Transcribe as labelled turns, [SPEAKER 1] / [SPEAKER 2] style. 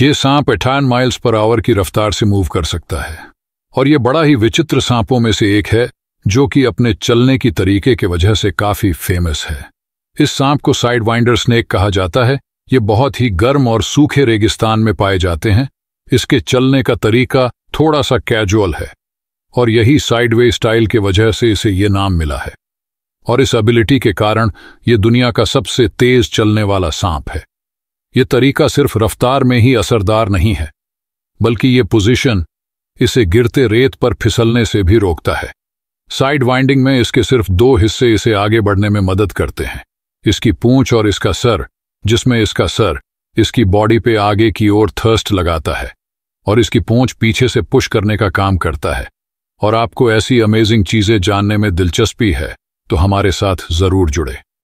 [SPEAKER 1] ये सांप अठान miles per hour की रफ्तार से मूव कर सकता है और ये बड़ा ही विचित्र सांपों में से एक है जो कि अपने चलने की तरीके के वजह से काफी फेमस है इस सांप को साइड वाइंडर स्नेक कहा जाता है ये बहुत ही गर्म और सूखे रेगिस्तान में पाए जाते हैं इसके चलने का तरीका थोड़ा सा कैजुअल है और यही साइडवे स्टाइल के वजह से इसे ये नाम मिला है और इस एबिलिटी के कारण ये दुनिया का सबसे तेज चलने वाला सांप है ये तरीका सिर्फ रफ्तार में ही असरदार नहीं है बल्कि ये पोजीशन इसे गिरते रेत पर फिसलने से भी रोकता है साइड वाइंडिंग में इसके सिर्फ दो हिस्से इसे आगे बढ़ने में मदद करते हैं इसकी पूंछ और इसका सर जिसमें इसका सर इसकी बॉडी पे आगे की ओर थर्स्ट लगाता है और इसकी पूंछ पीछे से पुश करने का काम करता है और आपको ऐसी अमेजिंग चीजें जानने में दिलचस्पी है तो हमारे साथ जरूर जुड़े